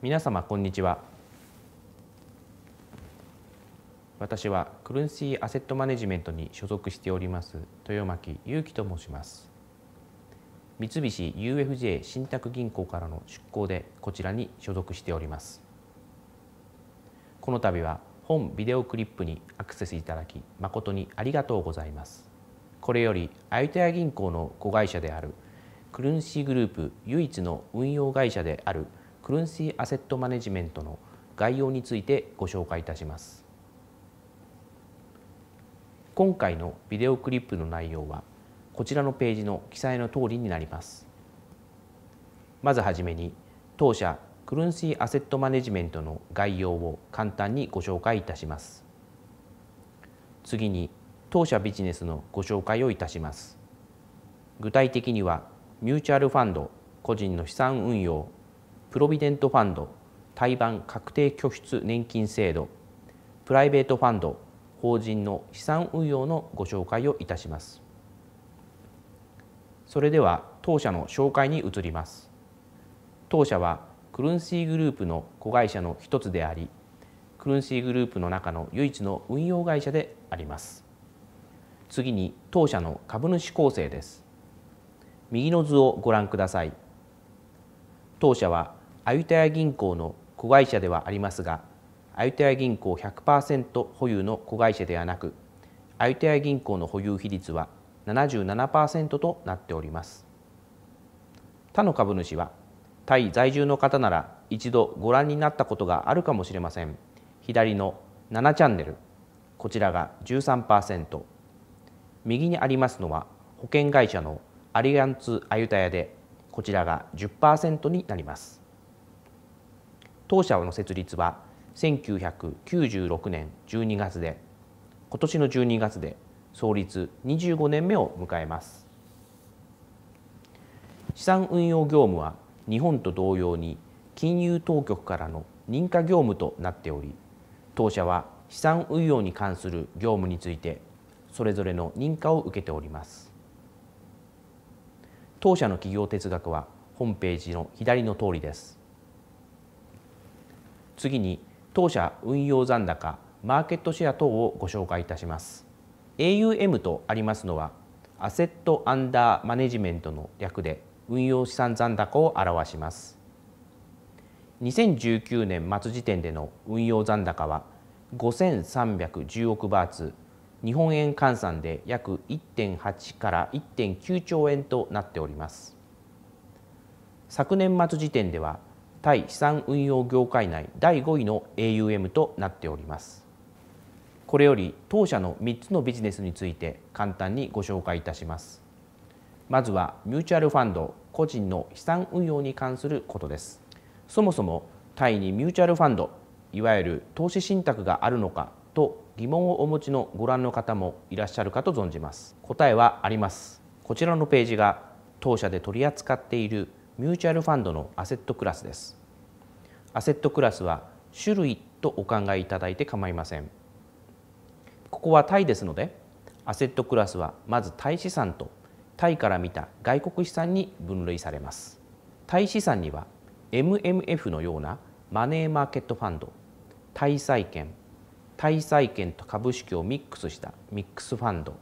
皆様こんにちは私はクルンシーアセットマネジメントに所属しております豊巻祐樹と申します三菱 UFJ 信託銀行からの出向でこちらに所属しておりますこの度は本ビデオクリップにアクセスいただき誠にありがとうございますこれよりアユタヤ銀行の子会社であるクルンシーグループ唯一の運用会社であるクルンシーアセットマネジメントの概要についてご紹介いたします今回のビデオクリップの内容はこちらのページの記載の通りになりますまずはじめに当社クルンシーアセットマネジメントの概要を簡単にご紹介いたします次に当社ビジネスのご紹介をいたします具体的にはミューチャルファンド個人の資産運用プロビデントファンド対バン確定拠出年金制度プライベートファンド法人の資産運用のご紹介をいたしますそれでは当社の紹介に移ります当社はクルンシーグループの子会社の一つでありクルンシーグループの中の唯一の運用会社であります次に当社の株主構成です右の図をご覧ください当社はアユタヤ銀行の子会社ではありますがアユタヤ銀行100%保有の子会社ではなくアユタヤ銀行の保有比率は77%となっております他の株主はタイ在住の方なら一度ご覧になったことがあるかもしれません左の7チャンネルこちらが13%右にありますのは保険会社のアリアンツアユタヤでこちらが10%になります当社の設立は1996年12月で今年の12月で創立25年目を迎えます資産運用業務は日本と同様に金融当局からの認可業務となっており当社は資産運用に関する業務についてそれぞれの認可を受けております当社の企業哲学はホームページの左の通りです次に当社運用残高マーケットシェア等をご紹介いたします AUM とありますのはアセットアンダーマネジメントの略で運用資産残高を表します2019年末時点での運用残高は5310億バーツ日本円換算で約1.8から1.9兆円となっております昨年末時点では対資産運用業界内第5位の AUM となっておりますこれより当社の3つのビジネスについて簡単にご紹介いたしますまずはミューチャルファンド個人の資産運用に関することですそもそもタイにミューチャルファンドいわゆる投資信託があるのかと疑問をお持ちのご覧の方もいらっしゃるかと存じます答えはありますこちらのページが当社で取り扱っているミューチャルファンドのアセットクラスですアセットクラスは種類とお考えいただいて構いませんここはタイですのでアセットクラスはまずタイ資産とタイから見た外国資産に分類されますタイ資産には MMF のようなマネーマーケットファンドタイ債券タイ債券と株式をミックスしたミックスファンド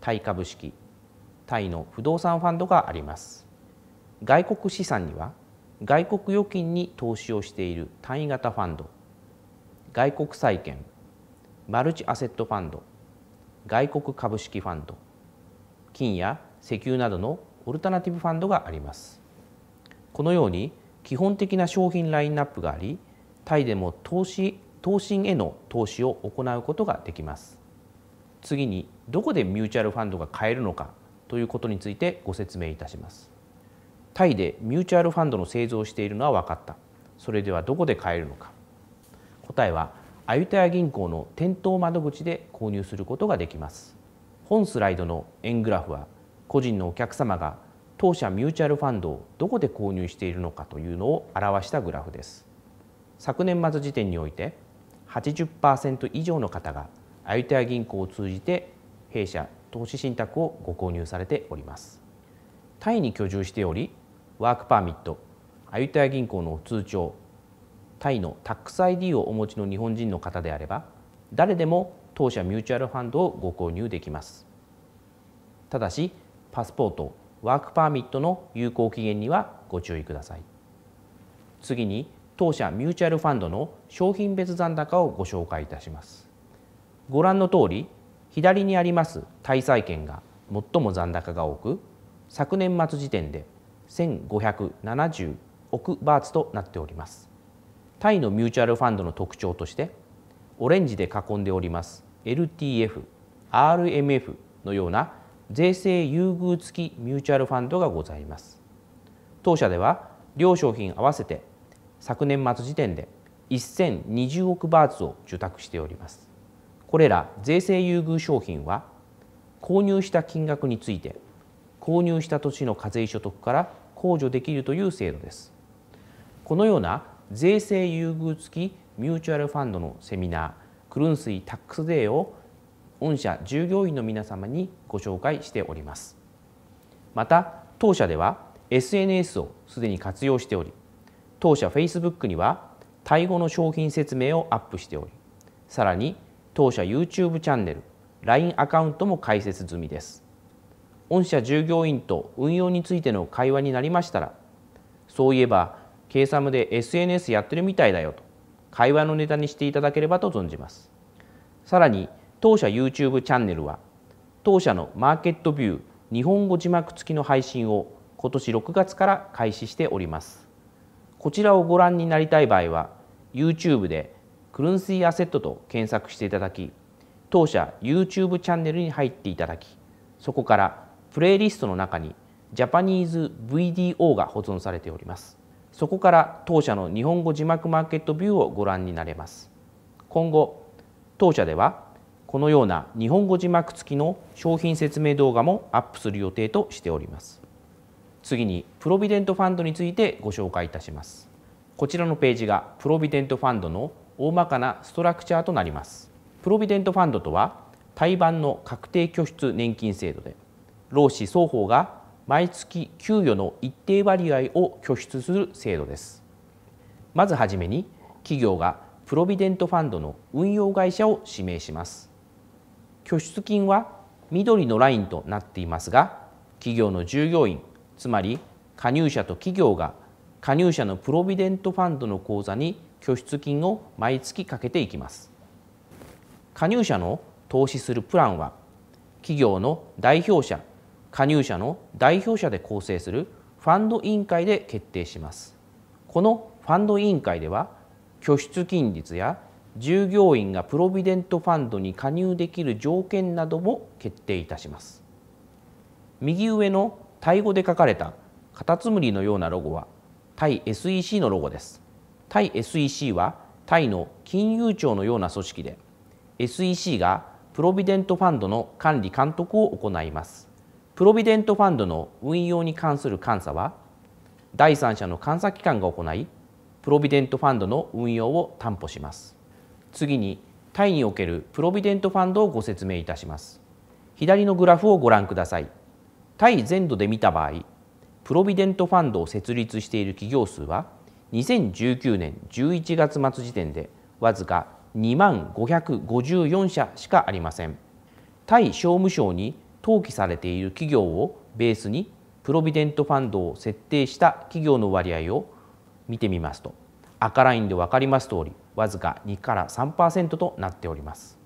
タイ株式タイの不動産ファンドがあります外国資産には外国預金に投資をしている単位型ファンド外国債券マルチアセットファンド外国株式ファンド金や石油などのオルタナティブファンドがありますこのように基本的な商品ラインナップがありタイでも投資投信への投資を行うことができます次にどこでミューチャルファンドが買えるのかということについてご説明いたしますタイでミューチュアルファンドの製造をしているのは分かったそれではどこで買えるのか答えはアユタヤ銀行の店頭窓口で購入することができます本スライドの円グラフは個人のお客様が当社ミューチュアルファンドをどこで購入しているのかというのを表したグラフです昨年末時点において80%以上の方がアユタヤ銀行を通じて弊社投資信託をご購入されておりますタイに居住しておりワークパーミットアユタヤ銀行の通帳タイのタックス ID をお持ちの日本人の方であれば誰でも当社ミューチュアルファンドをご購入できますただしパスポートワークパーミットの有効期限にはご注意ください次に当社ミューチュアルファンドの商品別残高をご紹介いたしますご覧の通り左にあります滞債券が最も残高が多く昨年末時点で1570億バーツとなっておりますタイのミューチュアルファンドの特徴としてオレンジで囲んでおります LTF、RMF のような税制優遇付きミューチュアルファンドがございます当社では両商品合わせて昨年末時点で1020億バーツを受託しておりますこれら税制優遇商品は購入した金額について購入した土地の課税所得から控除できるという制度です。このような税制優遇付きミューチュアルファンドのセミナークルンスイタックスデーを御社従業員の皆様にご紹介しております。また当社では SNS をすでに活用しており当社 Facebook にはタイ語の商品説明をアップしておりさらに当社 YouTube チャンネル LINE アカウントも開設済みです。御社従業員と運用についての会話になりましたらそういえば K サムで SNS やってるみたいだよと会話のネタにしていただければと存じますさらに当社 YouTube チャンネルは当社のマーケットビュー日本語字幕付きの配信を今年6月から開始しておりますこちらをご覧になりたい場合は YouTube でクルンシーアセットと検索していただき当社 YouTube チャンネルに入っていただきそこからプレイリストの中にジャパニーズ VDO が保存されておりますそこから当社の日本語字幕マーケットビューをご覧になれます今後当社ではこのような日本語字幕付きの商品説明動画もアップする予定としております次にプロビデントファンドについてご紹介いたしますこちらのページがプロビデントファンドの大まかなストラクチャーとなりますプロビデントファンドとは対バの確定拠出年金制度で労使双方が毎月給与の一定割合を拠出する制度ですまずはじめに企業がプロビデントファンドの運用会社を指名します拠出金は緑のラインとなっていますが企業の従業員つまり加入者と企業が加入者のプロビデントファンドの口座に拠出金を毎月かけていきます加入者の投資するプランは企業の代表者加入者の代表者で構成するファンド委員会で決定します。このファンド委員会では拠出金率や従業員がプロビデントファンドに加入できる条件なども決定いたします。右上のタイ語で書かれたカタツムリのようなロゴはタイ SEC のロゴです。タイ SEC はタイの金融庁のような組織で SEC がプロビデントファンドの管理監督を行います。プロビデントファンドの運用に関する監査は第三者の監査機関が行いプロビデントファンドの運用を担保します次にタイにおけるプロビデントファンドをご説明いたします左のグラフをご覧くださいタイ全土で見た場合プロビデントファンドを設立している企業数は2019年11月末時点でわずか2万554社しかありませんタイ商務省に登記されている企業をベースにプロビデントファンドを設定した企業の割合を見てみますと赤ラインで分かります通りわずか2から3%となっております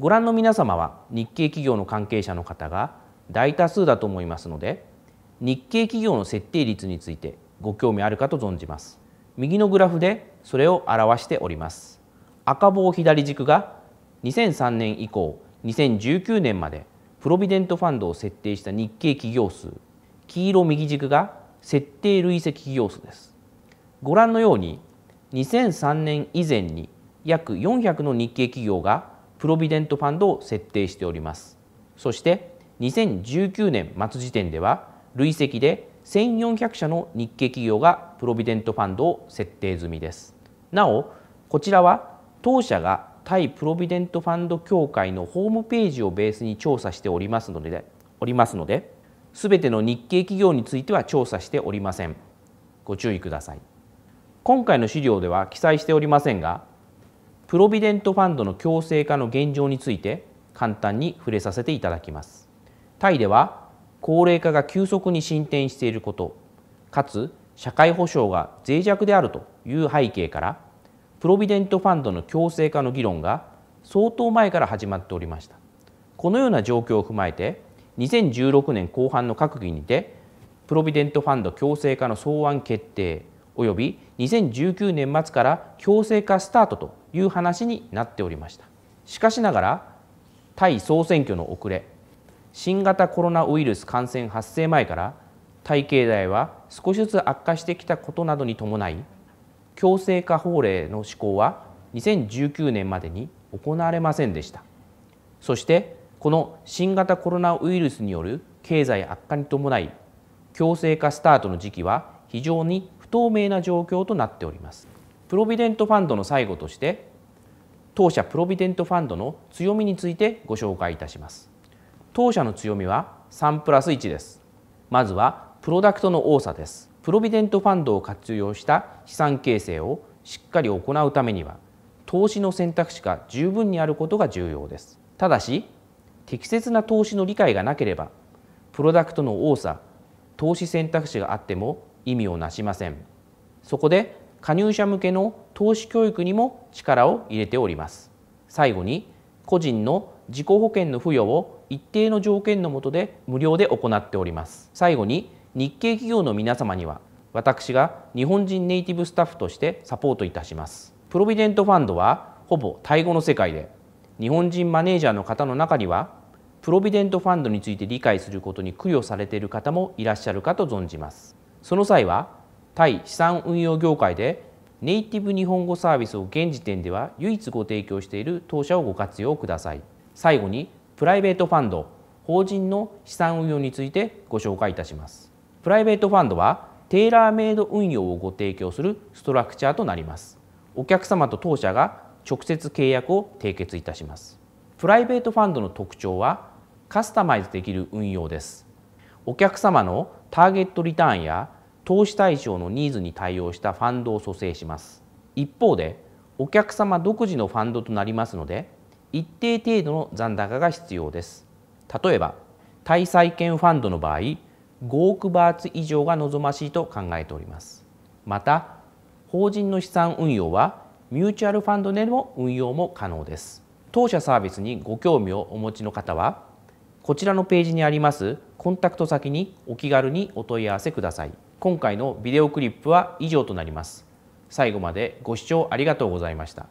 ご覧の皆様は日系企業の関係者の方が大多数だと思いますので日系企業の設定率についてご興味あるかと存じます右のグラフでそれを表しております赤棒左軸が2003年以降2019年までプロビデントファンドを設定した日系企業数黄色右軸が設定累積企業数ですご覧のように2003年以前に約400の日系企業がプロビデントファンドを設定しておりますそして2019年末時点では累積で1400社の日系企業がプロビデントファンドを設定済みですなおこちらは当社がタイプロビデントファンド協会のホームページをベースに調査しておりますのでおりますのですべての日系企業については調査しておりませんご注意ください今回の資料では記載しておりませんがプロビデントファンドの強制化の現状について簡単に触れさせていただきますタイでは高齢化が急速に進展していることかつ社会保障が脆弱であるという背景からプロビデントファンドの強制化の議論が相当前から始まっておりましたこのような状況を踏まえて2016年後半の閣議にてプロビデントファンド強制化の草案決定及び2019年末から強制化スタートという話になっておりましたしかしながら対総選挙の遅れ新型コロナウイルス感染発生前から体系代は少しずつ悪化してきたことなどに伴い強制化法令の施行は2019年までに行われませんでしたそしてこの新型コロナウイルスによる経済悪化に伴い強制化スタートの時期は非常に不透明な状況となっておりますプロビデントファンドの最後として当社プロビデントファンドの強みについてご紹介いたします当社の強みは3プラス1ですまずはプロダクトの多さですプロビデントファンドを活用した資産形成をしっかり行うためには投資の選択肢が十分にあることが重要ですただし適切な投資の理解がなければプロダクトの多さ投資選択肢があっても意味をなしませんそこで加入者向けの投資教育にも力を入れております最後に個人の自己保険の付与を一定の条件の下で無料で行っております最後に日系企業の皆様には私が日本人ネイティブスタッフとしてサポートいたしますプロビデントファンドはほぼタイ語の世界で日本人マネージャーの方の中にはプロビデントファンドについて理解することに供養されている方もいらっしゃるかと存じますその際はタイ資産運用業界でネイティブ日本語サービスを現時点では唯一ご提供している当社をご活用ください最後にプライベートファンド法人の資産運用についてご紹介いたしますプライベートファンドはテーラーメイド運用をご提供するストラクチャーとなりますお客様と当社が直接契約を締結いたしますプライベートファンドの特徴はカスタマイズできる運用ですお客様のターゲットリターンや投資対象のニーズに対応したファンドを蘇生します一方でお客様独自のファンドとなりますので一定程度の残高が必要です例えば対債券ファンドの場合5億バーツ以上が望ましいと考えております。また法人の資産運用はミューチュアルファンドでの運用も可能です。当社サービスにご興味をお持ちの方はこちらのページにありますコンタクト先にお気軽にお問い合わせください。今回のビデオクリップは以上となります。最後までご視聴ありがとうございました。